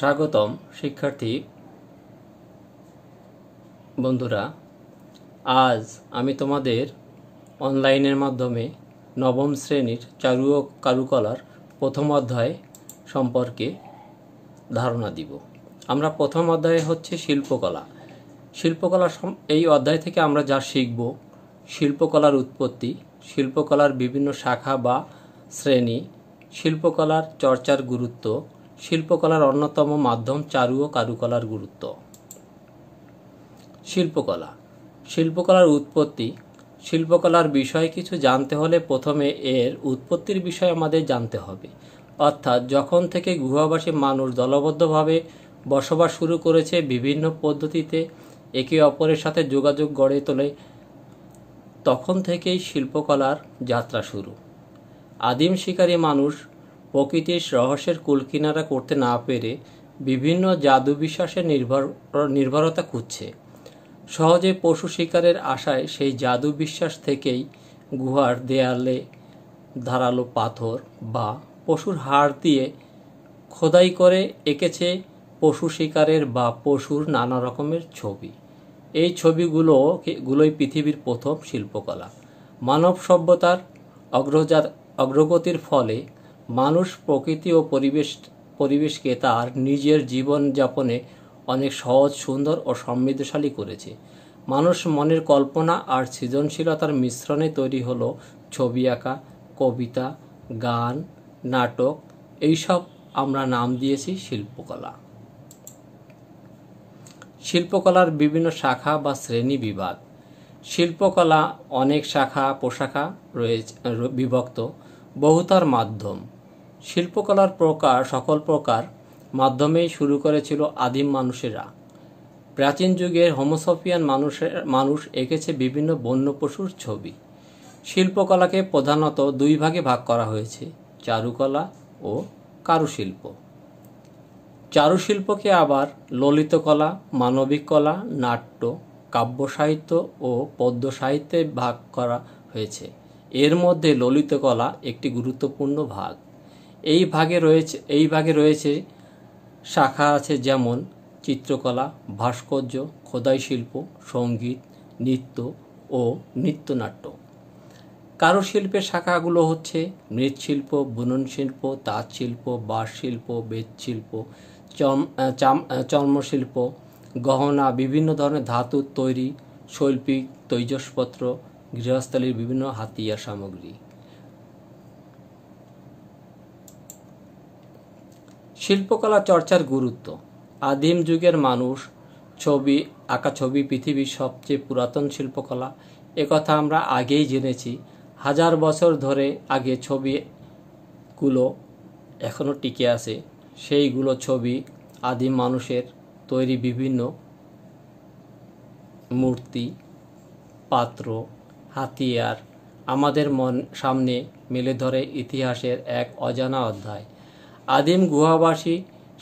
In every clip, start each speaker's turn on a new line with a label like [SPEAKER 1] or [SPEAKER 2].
[SPEAKER 1] স্বাগতম শিক্ষার্থী বন্ধুরা আজ আমি তোমাদের অনলাইনের মাধ্যমে নবম শ্রেণীর চারু ও কারুকলার প্রথম অধ্যায় সম্পর্কে ধারণা দিব আমরা প্রথম অধ্যায় হচ্ছে শিল্পকলা শিল্পকলা এই অধ্যায় থেকে আমরা যা শিখব শিল্পকলার উৎপত্তি শিল্পকলার বিভিন্ন শাখা বা শ্রেণী শিল্পকলার চর্চার গুরুত্ব শিল্পকলার অন্যতম মাধ্যম চারু ও কারুকলার গুরুত্ব শিল্পকলা শিল্পকলার উৎপত্তি শিল্পকলার বিষয়ে কিছু জানতে হলে প্রথমে এর উৎপত্তির বিষয় আমাদের জানতে হবে অর্থাৎ যখন থেকে গুহাবাসী মানুষ দলবদ্ধভাবে বসবাস শুরু করেছে বিভিন্ন পদ্ধতিতে একে অপরের সাথে যোগাযোগ গড়ে তোলে তখন থেকেই শিল্পকলার যাত্রা শুরু আদিম শিকারী মানুষ প্রকৃতির রহস্যের কুলকিনারা করতে না পেরে বিভিন্ন জাদু বিশ্বাসে নির্ভর নির্ভরতা খুঁজছে সহজে পশু শিকারের আশায় সেই জাদু বিশ্বাস থেকেই গুহার দেয়ালে ধারালো পাথর বা পশুর হাড় দিয়ে খোদাই করে এঁকেছে পশু শিকারের বা পশুর নানা রকমের ছবি এই ছবিগুলো গুলোই পৃথিবীর প্রথম শিল্পকলা মানব সভ্যতার অগ্রজাত অগ্রগতির ফলে মানুষ প্রকৃতি ও পরিবেশ পরিবেশকে তার নিজের জীবনযাপনে অনেক সহজ সুন্দর ও সমৃদ্ধশালী করেছে মানুষ মনের কল্পনা আর সৃজনশীলতার মিশ্রণে তৈরি হলো ছবি আঁকা কবিতা গান নাটক এইসব আমরা নাম দিয়েছি শিল্পকলা শিল্পকলার বিভিন্ন শাখা বা শ্রেণী বিভাগ শিল্পকলা অনেক শাখা পোশাখা রয়েছে বিভক্ত বহুতার মাধ্যম শিল্পকলার প্রকার সকল প্রকার মাধ্যমেই শুরু করেছিল আদিম মানুষেরা প্রাচীন যুগের হোমোসফিয়ান মানুষের মানুষ এঁকেছে বিভিন্ন বন্য পশুর ছবি শিল্পকলাকে প্রধানত দুই ভাগে ভাগ করা হয়েছে চারুকলা ও কারুশিল্প চারুশিল্পকে আবার ললিতকলা মানবিক কলা নাট্য কাব্যসাহিত্য ও পদ্য সাহিত্যে ভাগ করা হয়েছে এর মধ্যে ললিতকলা একটি গুরুত্বপূর্ণ ভাগ এই ভাগে রয়েছে এই ভাগে রয়েছে শাখা আছে যেমন চিত্রকলা ভাস্কর্য খোদাই শিল্প সঙ্গীত নৃত্য ও নৃত্যনাট্য কারুশিল্পের শাখাগুলো হচ্ছে মৃৎশিল্প বুনন শিল্প তাঁত শিল্প বাঁশ শিল্প বেদশিল্প শিল্প চর্মশিল্প গহনা বিভিন্ন ধরনের ধাতুর তৈরি শৈল্পিক তৈজসপত্র গৃহস্থলীর বিভিন্ন হাতিয়ার সামগ্রী শিল্পকলা চর্চার গুরুত্ব আদিম যুগের মানুষ ছবি আঁকা ছবি পৃথিবীর সবচেয়ে পুরাতন শিল্পকলা একথা আমরা আগেই জেনেছি হাজার বছর ধরে আগে ছবিগুলো এখনও টিকে আছে সেইগুলো ছবি আদিম মানুষের তৈরি বিভিন্ন মূর্তি পাত্র হাতিয়ার আমাদের মন সামনে মেলে ধরে ইতিহাসের এক অজানা অধ্যায় আদিম গুহাবাসী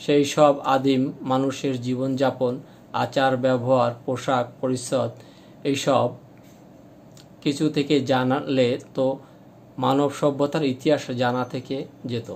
[SPEAKER 1] সেই সব আদিম মানুষের জীবনযাপন আচার ব্যবহার পোশাক পরিচ্ছদ এইসব কিছু থেকে জানালে তো মানব সভ্যতার ইতিহাস জানা থেকে যেত